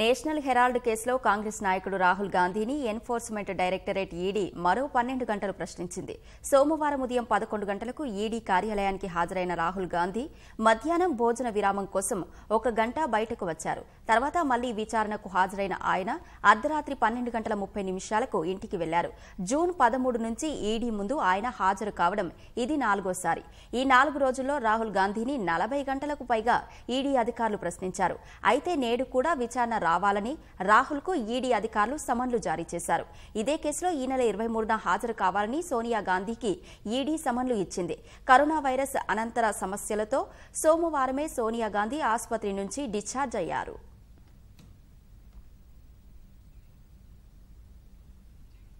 national Herald కేసులో కాంగ్రెస్ నాయకుడు రాహుల్ గాంధీని ఎన్ఫోర్స్మెంట్ డైరెక్టరేట్ ఈడీ మరో పన్నెండు గంటలు ప్రశ్నించింది సోమవారం ఉదయం పదకొండు గంటలకు ఈడీ కార్యాలయానికి హాజరైన రాహుల్ గాంధీ మధ్యాహ్నం భోజన విరామం కోసం ఒక గంట బయటకు వచ్చారు తర్వాత మళ్లీ విచారణకు హాజరైన ఆయన అర్ధరాత్రి పన్నెండు గంటల ముప్పై నిమిషాలకు ఇంటికి వెళ్లారు జూన్ పదమూడు నుంచి ఈడీ ముందు ఆయన హాజరు కావడం ఇది నాలుగోసారి ఈ నాలుగు రోజుల్లో రాహుల్ గాంధీని నలభై గంటలకు పైగా ఈడీ అధికారులు ప్రశ్నించారు అయితే నేడు కూడా విచారణ రావాలని రాహుల్ కు ఈడీ అధికారులు సమన్లు జారీ చేశారు ఇదే కేసులో ఈ నెల ఇరవై మూడున హాజరు కావాలని సోనియా గాంధీకి ఈడీ సమన్లు ఇచ్చింది కరోనా వైరస్ అనంతర సమస్యలతో సోమవారమే సోనియా గాంధీ ఆసుపత్రి నుంచి డిశ్చార్జ్ అయ్యారు